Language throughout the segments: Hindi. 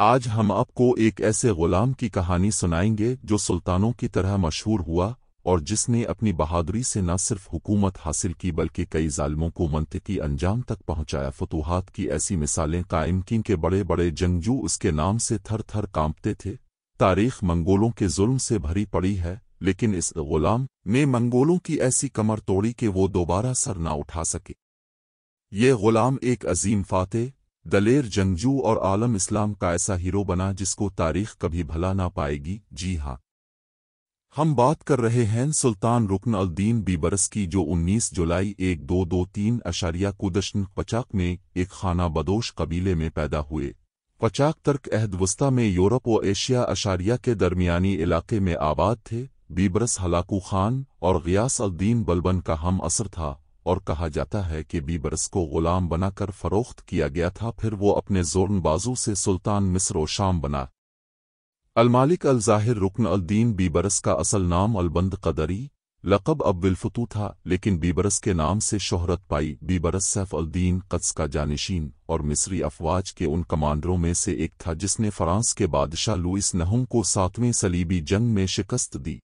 आज हम आपको एक ऐसे गुलाम की कहानी सुनाएंगे जो सुल्तानों की तरह मशहूर हुआ और जिसने अपनी बहादुरी से न सिर्फ हुकूमत हासिल की बल्कि कई जालमों को मनतकी अंजाम तक पहुंचाया फतूहत की ऐसी मिसालें कायम किन के बड़े बड़े जंगजू उसके नाम से थर थर कांपते थे तारीख मंगोलों के जुल्म से भरी पड़ी है लेकिन इस गुलाम ने मंगोलों की ऐसी कमर तोड़ी कि वो दोबारा सर न उठा सके ये गुलाम एक अजीम फाते दलेर जंगजू और आलम इस्लाम का ऐसा हीरो बना जिसको तारीख कभी भला ना पाएगी जी हाँ हम बात कर रहे हैं सुल्तान रुकन अल्दीन बीबरस की जो 19 जुलाई एक दो दो तीन अशारिया कुदशन पचाक में एक खाना बदोश कबीले में पैदा हुए पचाक तर्क अहदवस्ता में यूरोप व एशिया अशारिया के दरमियानी इलाके में आबाद थे बीबरस हलाकू खान और गयास अल्दीन बलबन का हम असर था और कहा जाता है कि बीबरस को गुलाम बनाकर फरोख्त किया गया था फिर वो अपने जोरन बाजू से सुल्तान मिस्र शाम बना अलमालिक अल जाहिर रुकन अल्दीन बीबरस का असल नाम अलबंद कदरी लकब अबिलफतू था लेकिन बीबरस के नाम से शोहरत पाई बीबरस सैफ अल्दीन कत्स का जानशीन और मिस्री अफवाज के उन कमांडरों में से एक था जिसने फ्रांस के बादशाह लुइस नहुम को सातवें सलीबी जंग में शिकस्त दी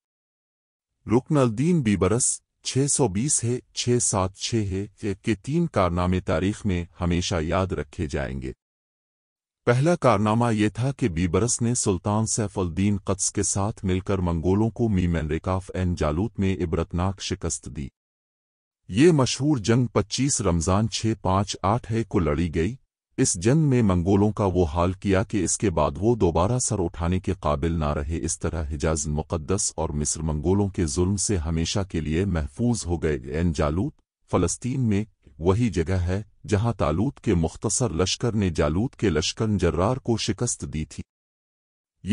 रुकन अल्दीन बीबरस छः सौ बीस है छः सात छः है के तीन कारनामे तारीख में हमेशा याद रखे जाएंगे पहला कारनामा यह था कि बीबरस ने सुल्तान सैफुल्दीन कत्स के साथ मिलकर मंगोलों को मीमन रिकाफ एन जालूत में इबरतनाक शिकस्त दी ये मशहूर जंग 25 रमज़ान 658 है को लड़ी गई इस जंग में मंगोलों का वो हाल किया कि इसके बाद वो दोबारा सर उठाने के काबिल ना रहे इस तरह हिजाज मुकद्दस और मिस्र मंगोलों के जुल्म से हमेशा के लिए महफूज हो गए एन जालूत फ़लस्तीन में वही जगह है जहां तालूत के मुख्तसर लश्कर ने जालूत के लश्कर जर्रार को शिकस्त दी थी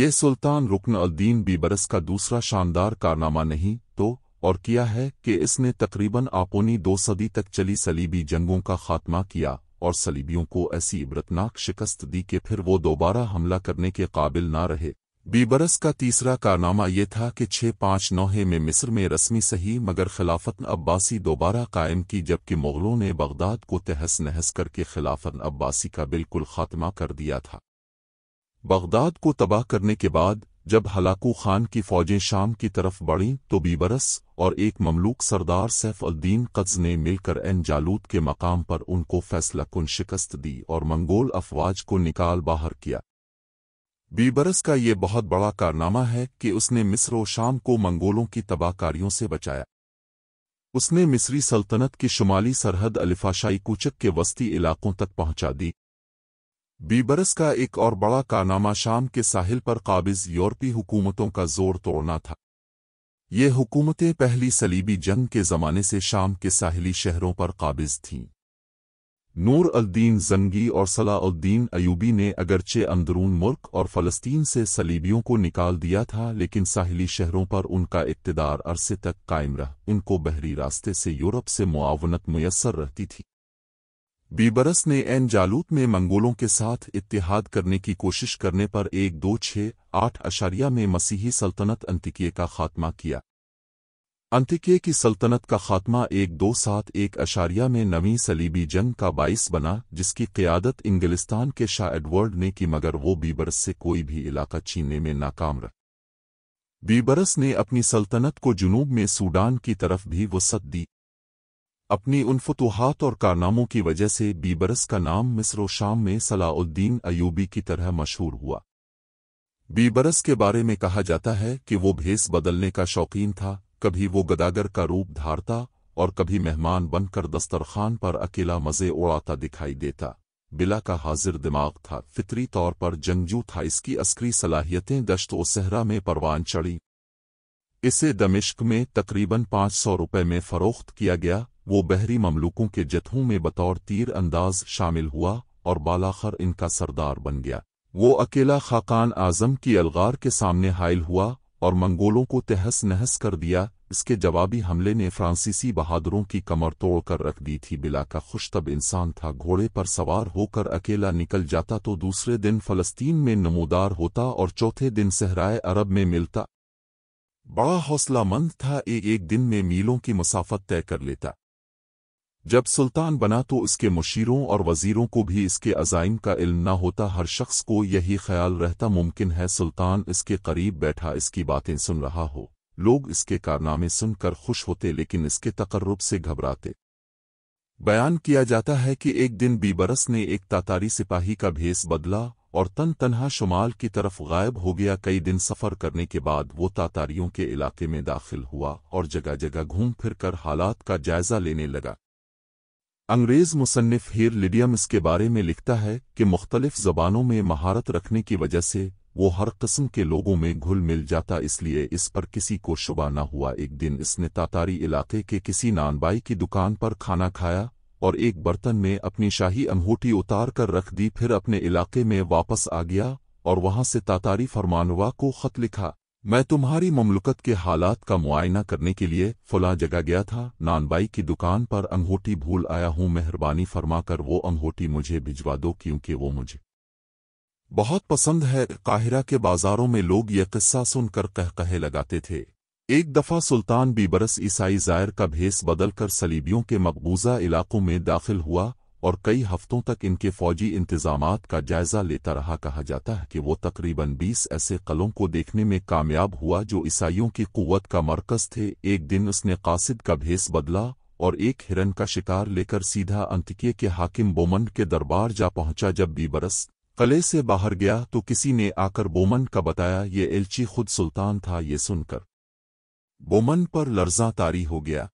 ये सुल्तान रुकन अल्दीन बीबरस का दूसरा शानदार कारनामा नहीं तो और किया है कि इसने तकरीबन आपोनी दो सदी तक चली सलीबी जंगों का खात्मा किया और सलीबियों को ऐसी इबरतनाक शिकस्त दी कि फिर वो दोबारा हमला करने के काबिल ना रहे बीबरस का तीसरा कारनामा ये था कि छह पांच नौहे में मिस्र में रस्मी सही मगर खिलाफत अब्बासी दोबारा कायम की जबकि मुग़लों ने बगदाद को तहस नहस करके खिलाफत अब्बासी का बिल्कुल खात्मा कर दिया था बगदाद को तबाह करने के बाद जब हलाकू खान की फौजें शाम की तरफ बढ़ीं तो बीबरस और एक ममलूक सरदार सैफ अल्दीन कज़ ने मिलकर एन जालूद के मकाम पर उनको फैसला कुन शिकस्त दी और मंगोल अफवाज को निकाल बाहर किया बीबरस का ये बहुत बड़ा कारनामा है कि उसने मिस्र और शाम को मंगोलों की तबाहकारियों से बचाया उसने मिस्री सल्तनत की शुमाली सरहद अलिफाशाई कूचक के वस्ती इलाकों तक पहुंचा दी बीबरस का एक और बड़ा कारनामा शाम के साहिल पर काबिज यूरोपी हुकूमतों का जोर तोड़ना था ये हुकूमतें पहली सलीबी जंग के ज़माने से शाम के साहिली शहरों पर काबिज थीं नूर अल्दीन जंगी और सलाउद्दीन अयूबी ने अगरचे अंदरून मुल्क और फलस्तीन से सलीबियों को निकाल दिया था लेकिन साहिली शहरों पर उनका इकतदार अरसे तक कायम रहा उनको बहरी रास्ते से यूरोप से मुआवनत मुयसर रहती थी बीबरस ने एन जालूत में मंगोलों के साथ इतिहाद करने की कोशिश करने पर एक दो छः आठ अशारिया में मसीही सल्तनत अंतिके का खात्मा किया अंतिके की सल्तनत का खात्मा एक दो सात एक अशारिया में नवी सलीबी जंग का बाइस बना जिसकी क्यादत इंग्लिस्तान के शाह एडवर्ड ने की मगर वो बीबरस से कोई भी इलाका छीनने में नाकाम रहा बीबरस ने अपनी सल्तनत को जुनूब में सूडान की तरफ भी वसत दी अपनी उन फतूहत और कारनामों की वजह से बीबरस का नाम मिस्र शाम में सलाउद्दीन अयूबी की तरह मशहूर हुआ बीबरस के बारे में कहा जाता है कि वो भेस बदलने का शौकीन था कभी वो गदागर का रूप धारता और कभी मेहमान बनकर दस्तरखान पर अकेला मज़े उड़ाता दिखाई देता बिला का हाजिर दिमाग था फितरी तौर पर जंगजू था इसकी अस्करी सलाहियतें दश्त व सहरा में परवान चढ़ी इसे दमिश्क में तकरीबन पाँच सौ रुपये में फ़रोख्त किया गया वो बहरी ममलूकों के जथों में बतौर तीर अंदाज शामिल हुआ और बालाखर इनका सरदार बन गया वो अकेला खाकान आजम की अलगार के सामने हायल हुआ और मंगोलों को तहस नहस कर दिया इसके जवाबी हमले ने फ्रांसीसी बहादुरों की कमर तोड़कर रख दी थी बिला का खुशतब इंसान था घोड़े पर सवार होकर अकेला निकल जाता तो दूसरे दिन फलस्तीन में नमोदार होता और चौथे दिन सहराए अरब में मिलता बड़ा हौसलामंद था एक एक दिन में मीलों की मुसाफत तय कर लेता जब सुल्तान बना तो उसके मुशीरों और वजीरों को भी इसके अजाइम का इल्म न होता हर शख्स को यही ख्याल रहता मुमकिन है सुल्तान इसके करीब बैठा इसकी बातें सुन रहा हो लोग इसके कारनामे सुनकर खुश होते लेकिन इसके तकर्रब से घबराते बयान किया जाता है कि एक दिन बीबरस ने एक तातारी सिपाही का भेस बदला और तन तनहा शुमाल की तरफ गायब हो गया कई दिन सफ़र करने के बाद वो तातारियों के इलाके में दाखिल हुआ और जगह जगह घूम फिर कर हालात का जायजा लेने लगा अंग्रेज़ मुसन्फ़ हिर लिडियम इसके बारे में लिखता है कि मुख्तलिफ जबानों में महारत रखने की वजह से वो हर कस्म के लोगों में घुल मिल जाता इसलिए इस पर किसी को शुबा न हुआ एक दिन इसने तातारी इलाके के किसी नानबाई की दुकान पर खाना खाया और एक बर्तन में अपनी शाही अंगूठी उतार कर रख दी फिर अपने इलाके में वापस आ गया और वहां से तातारी फरमानवा को खत लिखा मैं तुम्हारी ममलुकत के हालात का मुआयना करने के लिए फुला जगह गया था नानबाई की दुकान पर अंगूठी भूल आया हूं मेहरबानी फरमा कर वो अंगूठी मुझे भिजवा दो क्योंकि वो मुझे बहुत पसंद है काहिरा के बाजारों में लोग यह किस्सा सुनकर कह कहे लगाते थे एक दफ़ा सुल्तान बीबरस ईसाई जायर का भेस बदलकर सलीबियों के मकबूजा इलाकों में दाखिल हुआ और कई हफ्तों तक इनके फौजी इंतजाम का जायजा लेता रहा कहा जाता है कि वो तकरीबन 20 ऐसे कलों को देखने में कामयाब हुआ जो ईसाइयों की कुवत का मरकज थे एक दिन उसने कासिद का भेस बदला और एक हिरन का शिकार लेकर सीधा अंतकीय के हाकिम बोमंड के दरबार जा पहुंचा जब बीबरस कले से बाहर गया तो किसी ने आकर बोमंड का बताया ये एल्ची खुद सुल्तान था ये सुनकर बोमंड पर लर्जा तारी हो गया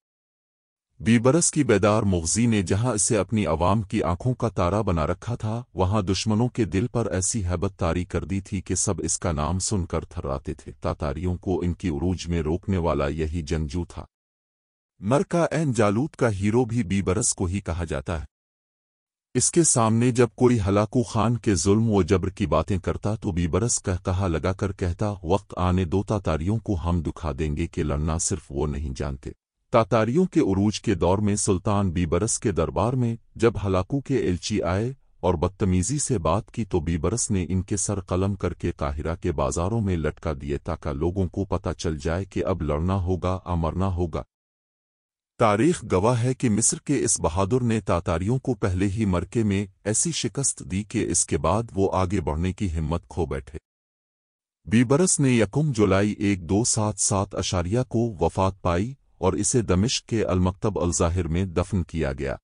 बीबरस की बेदार मुगजी ने जहां इसे अपनी आवाम की आंखों का तारा बना रखा था वहां दुश्मनों के दिल पर ऐसी हैबत तारी कर दी थी कि सब इसका नाम सुनकर थर्राते थे तातारियों को इनकी उरूज में रोकने वाला यही जंगजू था मर का एन जालूत का हीरो भी बीबरस को ही कहा जाता है इसके सामने जब कोई हलाकू खान के जुल्म व जबर की बातें करता तो बीबरस कह कहा लगाकर कहता वक्त आने दो तातारियों को हम दुखा देंगे कि लड़ना सिर्फ वो नहीं जानते तातारियों के उरूज के दौर में सुल्तान बीबरस के दरबार में जब हलाकू के एलची आए और बदतमीजी से बात की तो बीबरस ने इनके सर कलम करके काहिरा के बाजारों में लटका दिए ताकि लोगों को पता चल जाए कि अब लड़ना होगा अमरना होगा तारीख गवाह है कि मिस्र के इस बहादुर ने तातारियों को पहले ही मरके में ऐसी शिकस्त दी कि इसके बाद वो आगे बढ़ने की हिम्मत खो बैठे बीबरस ने यकुम जुलाई एक दो सात सात अशारिया को वफात पाई और इसे दमिश्क के अलमकतब अलजाहिर में दफन किया गया